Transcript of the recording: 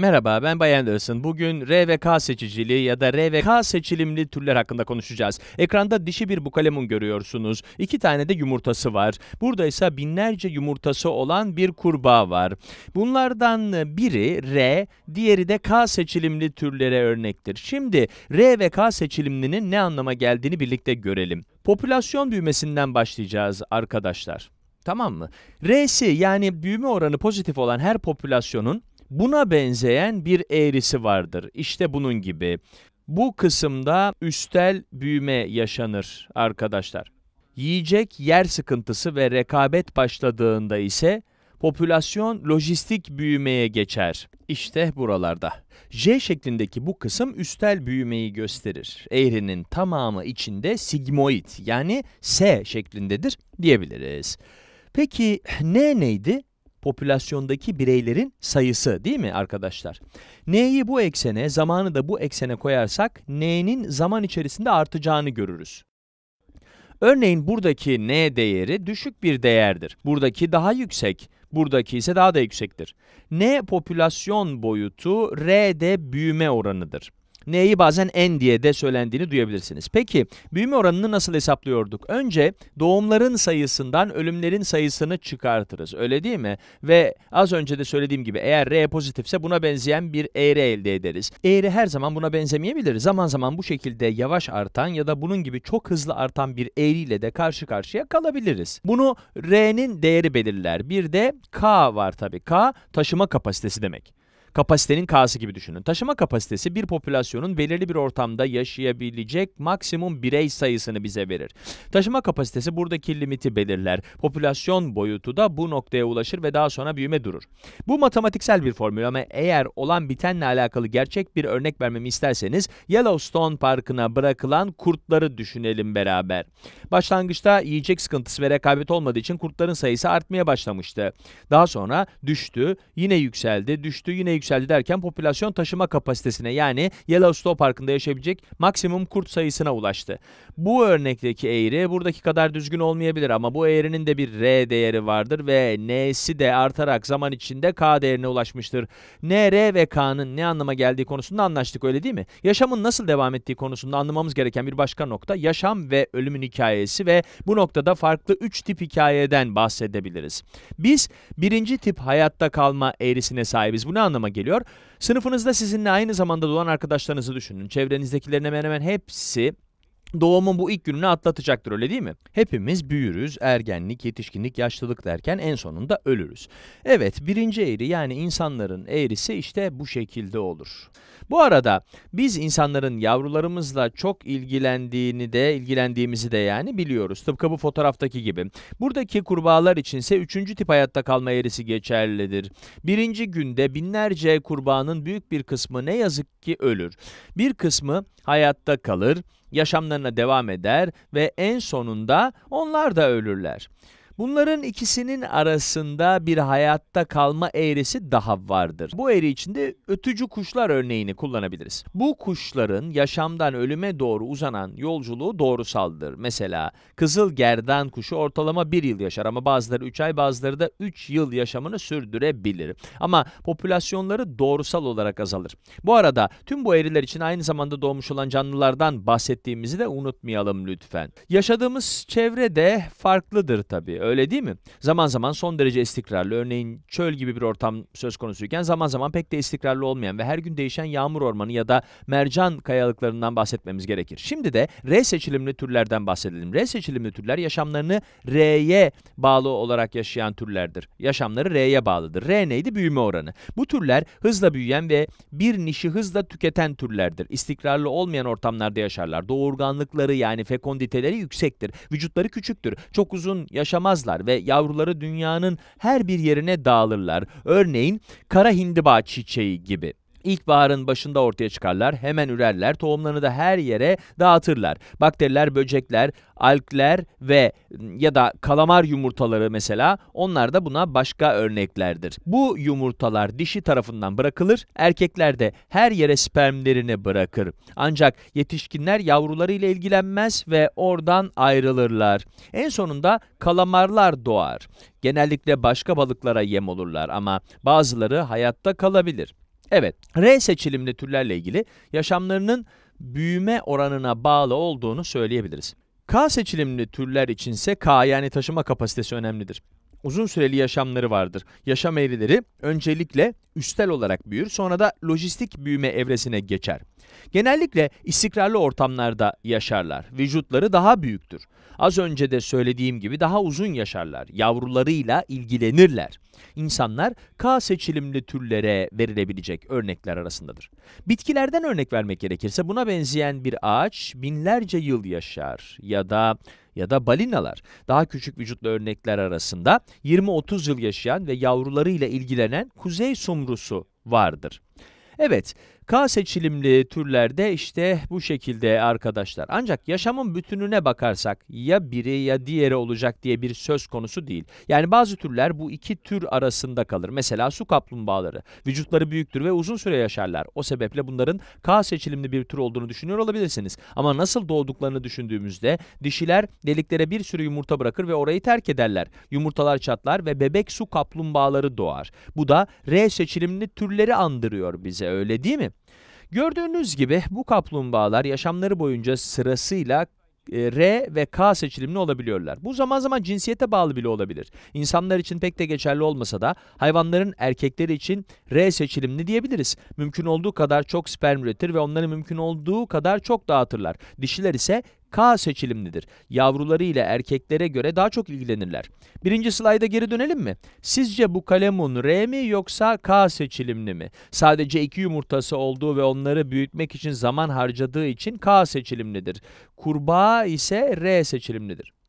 Merhaba ben Bay Anderson. Bugün R ve K seçiciliği ya da R ve K seçilimli türler hakkında konuşacağız. Ekranda dişi bir bukalemun görüyorsunuz. İki tane de yumurtası var. Burada ise binlerce yumurtası olan bir kurbağa var. Bunlardan biri R, diğeri de K seçilimli türlere örnektir. Şimdi R ve K seçilimlinin ne anlama geldiğini birlikte görelim. Popülasyon büyümesinden başlayacağız arkadaşlar. Tamam mı? R'si yani büyüme oranı pozitif olan her popülasyonun Buna benzeyen bir eğrisi vardır. İşte bunun gibi. Bu kısımda üstel büyüme yaşanır arkadaşlar. Yiyecek yer sıkıntısı ve rekabet başladığında ise popülasyon lojistik büyümeye geçer. İşte buralarda. J şeklindeki bu kısım üstel büyümeyi gösterir. Eğrinin tamamı içinde sigmoid yani S şeklindedir diyebiliriz. Peki N neydi? popülasyondaki bireylerin sayısı değil mi arkadaşlar? N'yi bu eksene, zamanı da bu eksene koyarsak N'nin zaman içerisinde artacağını görürüz. Örneğin buradaki N değeri düşük bir değerdir. Buradaki daha yüksek, buradaki ise daha da yüksektir. N popülasyon boyutu R'de büyüme oranıdır. N'yi bazen N diye de söylendiğini duyabilirsiniz. Peki büyüme oranını nasıl hesaplıyorduk? Önce doğumların sayısından ölümlerin sayısını çıkartırız. Öyle değil mi? Ve az önce de söylediğim gibi eğer R pozitifse buna benzeyen bir eğri elde ederiz. Eğri her zaman buna benzemeyebilir. Zaman zaman bu şekilde yavaş artan ya da bunun gibi çok hızlı artan bir eğriyle de karşı karşıya kalabiliriz. Bunu R'nin değeri belirler. Bir de K var tabii. K taşıma kapasitesi demek. Kapasitenin K'sı gibi düşünün. Taşıma kapasitesi bir popülasyonun belirli bir ortamda yaşayabilecek maksimum birey sayısını bize verir. Taşıma kapasitesi buradaki limiti belirler. Popülasyon boyutu da bu noktaya ulaşır ve daha sonra büyüme durur. Bu matematiksel bir formül ama eğer olan bitenle alakalı gerçek bir örnek vermemi isterseniz Yellowstone Parkı'na bırakılan kurtları düşünelim beraber. Başlangıçta yiyecek sıkıntısı ve rekabet olmadığı için kurtların sayısı artmaya başlamıştı. Daha sonra düştü, yine yükseldi, düştü, yine yükseldi derken popülasyon taşıma kapasitesine yani Yellowstone Parkı'nda yaşayabilecek maksimum kurt sayısına ulaştı. Bu örnekteki eğri buradaki kadar düzgün olmayabilir ama bu eğrinin de bir R değeri vardır ve N'si de artarak zaman içinde K değerine ulaşmıştır. N, R ve K'nın ne anlama geldiği konusunda anlaştık öyle değil mi? Yaşamın nasıl devam ettiği konusunda anlamamız gereken bir başka nokta yaşam ve ölümün hikayesi ve bu noktada farklı 3 tip hikayeden bahsedebiliriz. Biz birinci tip hayatta kalma eğrisine sahibiz. Bu ne anlama geliyor. Sınıfınızda sizinle aynı zamanda doğan arkadaşlarınızı düşünün. Çevrenizdekilerin hemen hemen hepsi doğumun bu ilk gününü atlatacaktır öyle değil mi? Hepimiz büyürüz, ergenlik, yetişkinlik, yaşlılık derken en sonunda ölürüz. Evet birinci eğri yani insanların eğrisi işte bu şekilde olur. Bu arada biz insanların yavrularımızla çok ilgilendiğini de ilgilendiğimizi de yani biliyoruz. Tıpkı bu fotoğraftaki gibi. Buradaki kurbağalar içinse üçüncü tip hayatta kalma eğrisi geçerlidir. Birinci günde binlerce kurbağanın büyük bir kısmı ne yazık ki ölür. Bir kısmı hayatta kalır, yaşamlarına devam eder ve en sonunda onlar da ölürler. Bunların ikisinin arasında bir hayatta kalma eğrisi daha vardır. Bu eğri içinde ötücü kuşlar örneğini kullanabiliriz. Bu kuşların yaşamdan ölüme doğru uzanan yolculuğu doğrusaldır. Mesela kızıl gerdan kuşu ortalama bir yıl yaşar ama bazıları 3 ay bazıları da 3 yıl yaşamını sürdürebilir. Ama popülasyonları doğrusal olarak azalır. Bu arada tüm bu eğriler için aynı zamanda doğmuş olan canlılardan bahsettiğimizi de unutmayalım lütfen. Yaşadığımız çevre de farklıdır tabii öyle değil mi? Zaman zaman son derece istikrarlı, örneğin çöl gibi bir ortam söz konusuyken zaman zaman pek de istikrarlı olmayan ve her gün değişen yağmur ormanı ya da mercan kayalıklarından bahsetmemiz gerekir. Şimdi de R seçilimli türlerden bahsedelim. R seçilimli türler yaşamlarını R'ye bağlı olarak yaşayan türlerdir. Yaşamları R'ye bağlıdır. R neydi? Büyüme oranı. Bu türler hızla büyüyen ve bir nişi hızla tüketen türlerdir. İstikrarlı olmayan ortamlarda yaşarlar. Doğurganlıkları yani fekonditeleri yüksektir. Vücutları küçüktür. Çok uzun yaşama kalmazlar ve yavruları dünyanın her bir yerine dağılırlar. Örneğin kara hindiba çiçeği gibi. İlkbaharın başında ortaya çıkarlar, hemen ürerler, tohumlarını da her yere dağıtırlar. Bakteriler, böcekler, alkler ve ya da kalamar yumurtaları mesela onlar da buna başka örneklerdir. Bu yumurtalar dişi tarafından bırakılır, erkekler de her yere spermlerini bırakır. Ancak yetişkinler yavrularıyla ilgilenmez ve oradan ayrılırlar. En sonunda kalamarlar doğar. Genellikle başka balıklara yem olurlar ama bazıları hayatta kalabilir. Evet, R seçilimli türlerle ilgili yaşamlarının büyüme oranına bağlı olduğunu söyleyebiliriz. K seçilimli türler içinse K yani taşıma kapasitesi önemlidir. Uzun süreli yaşamları vardır. Yaşam eğrileri öncelikle üstel olarak büyür, sonra da lojistik büyüme evresine geçer. Genellikle istikrarlı ortamlarda yaşarlar. Vücutları daha büyüktür. Az önce de söylediğim gibi daha uzun yaşarlar. Yavrularıyla ilgilenirler. İnsanlar K seçilimli türlere verilebilecek örnekler arasındadır. Bitkilerden örnek vermek gerekirse buna benzeyen bir ağaç binlerce yıl yaşar ya da ya da balinalar. Daha küçük vücutlu örnekler arasında 20-30 yıl yaşayan ve yavrularıyla ilgilenen kuzey sumrusu vardır. Evet, K seçilimli türlerde işte bu şekilde arkadaşlar. Ancak yaşamın bütününe bakarsak ya biri ya diğeri olacak diye bir söz konusu değil. Yani bazı türler bu iki tür arasında kalır. Mesela su kaplumbağaları. Vücutları büyüktür ve uzun süre yaşarlar. O sebeple bunların K seçilimli bir tür olduğunu düşünüyor olabilirsiniz. Ama nasıl doğduklarını düşündüğümüzde dişiler deliklere bir sürü yumurta bırakır ve orayı terk ederler. Yumurtalar çatlar ve bebek su kaplumbağaları doğar. Bu da R seçilimli türleri andırıyor bize öyle değil mi? Gördüğünüz gibi bu kaplumbağalar yaşamları boyunca sırasıyla e, R ve K seçilimli olabiliyorlar. Bu zaman zaman cinsiyete bağlı bile olabilir. İnsanlar için pek de geçerli olmasa da hayvanların erkekleri için R seçilimli diyebiliriz. Mümkün olduğu kadar çok sperm üretir ve onları mümkün olduğu kadar çok dağıtırlar. Dişiler ise K seçilimlidir. Yavruları ile erkeklere göre daha çok ilgilenirler. Birinci slayda geri dönelim mi? Sizce bu kalemun R mi yoksa K seçilimli mi? Sadece iki yumurtası olduğu ve onları büyütmek için zaman harcadığı için K seçilimlidir. Kurbağa ise R seçilimlidir.